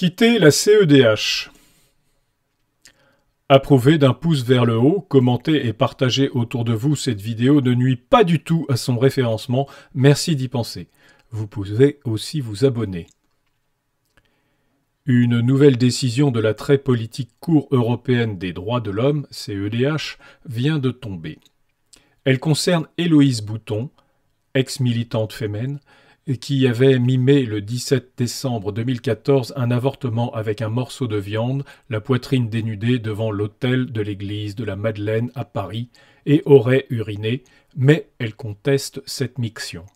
Quitter la CEDH. Approuvez d'un pouce vers le haut, commentez et partagez autour de vous cette vidéo ne nuit pas du tout à son référencement, merci d'y penser. Vous pouvez aussi vous abonner. Une nouvelle décision de la très politique Cour européenne des droits de l'homme, CEDH, vient de tomber. Elle concerne Héloïse Bouton, ex-militante féminine, qui avait mimé le 17 décembre 2014 un avortement avec un morceau de viande, la poitrine dénudée devant l'autel de l'église de la Madeleine à Paris, et aurait uriné, mais elle conteste cette miction.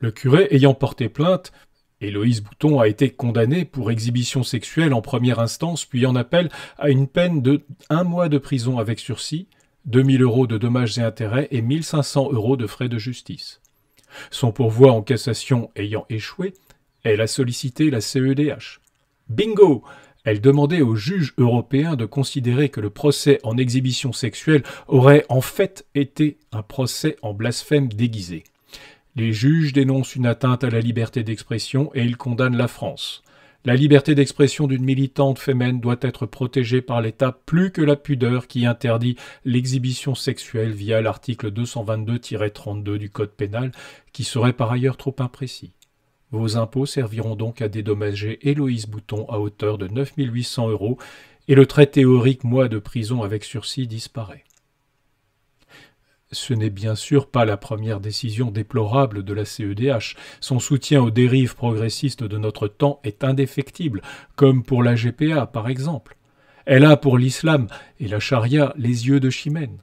Le curé ayant porté plainte, Héloïse Bouton a été condamnée pour exhibition sexuelle en première instance, puis en appel à une peine de un mois de prison avec sursis, 2000 euros de dommages et intérêts et 1500 euros de frais de justice. Son pourvoi en cassation ayant échoué, elle a sollicité la CEDH. Bingo Elle demandait aux juges européens de considérer que le procès en exhibition sexuelle aurait en fait été un procès en blasphème déguisé. Les juges dénoncent une atteinte à la liberté d'expression et ils condamnent la France. La liberté d'expression d'une militante féminine doit être protégée par l'État plus que la pudeur qui interdit l'exhibition sexuelle via l'article 222-32 du Code pénal, qui serait par ailleurs trop imprécis. Vos impôts serviront donc à dédommager Héloïse Bouton à hauteur de 9800 euros et le trait théorique mois de prison avec sursis disparaît. Ce n'est bien sûr pas la première décision déplorable de la CEDH. Son soutien aux dérives progressistes de notre temps est indéfectible, comme pour la GPA par exemple. Elle a pour l'islam et la charia les yeux de chimène.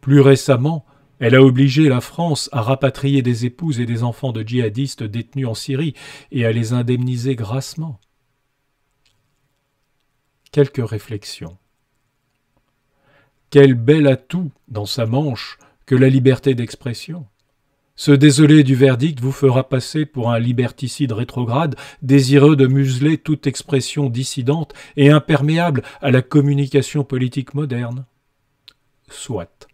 Plus récemment, elle a obligé la France à rapatrier des épouses et des enfants de djihadistes détenus en Syrie et à les indemniser grassement. Quelques réflexions. Quel bel atout dans sa manche que la liberté d'expression. Se désoler du verdict vous fera passer pour un liberticide rétrograde, désireux de museler toute expression dissidente et imperméable à la communication politique moderne. Soit.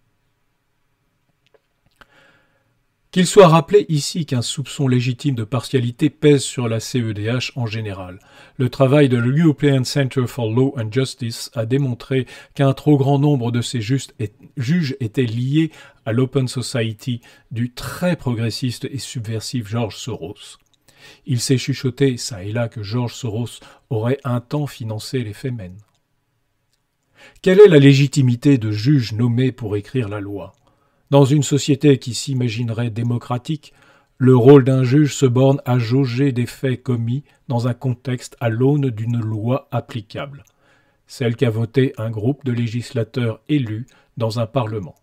Qu'il soit rappelé ici qu'un soupçon légitime de partialité pèse sur la CEDH en général. Le travail de l'European Center for Law and Justice a démontré qu'un trop grand nombre de ces juges étaient liés à l'Open Society du très progressiste et subversif George Soros. Il s'est chuchoté ça et là que George Soros aurait un temps financé les Femen. Quelle est la légitimité de juges nommés pour écrire la loi dans une société qui s'imaginerait démocratique, le rôle d'un juge se borne à jauger des faits commis dans un contexte à l'aune d'une loi applicable, celle qu'a votée un groupe de législateurs élus dans un Parlement.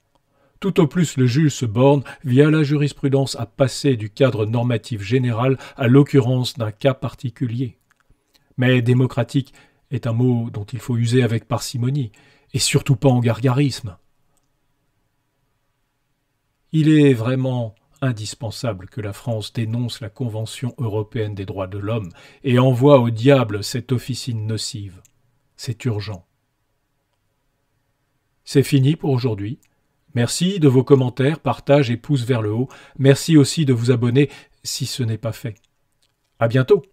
Tout au plus le juge se borne, via la jurisprudence, à passer du cadre normatif général à l'occurrence d'un cas particulier. Mais démocratique est un mot dont il faut user avec parcimonie, et surtout pas en gargarisme. Il est vraiment indispensable que la France dénonce la Convention européenne des droits de l'homme et envoie au diable cette officine nocive. C'est urgent. C'est fini pour aujourd'hui. Merci de vos commentaires, partages et pouces vers le haut. Merci aussi de vous abonner si ce n'est pas fait. À bientôt!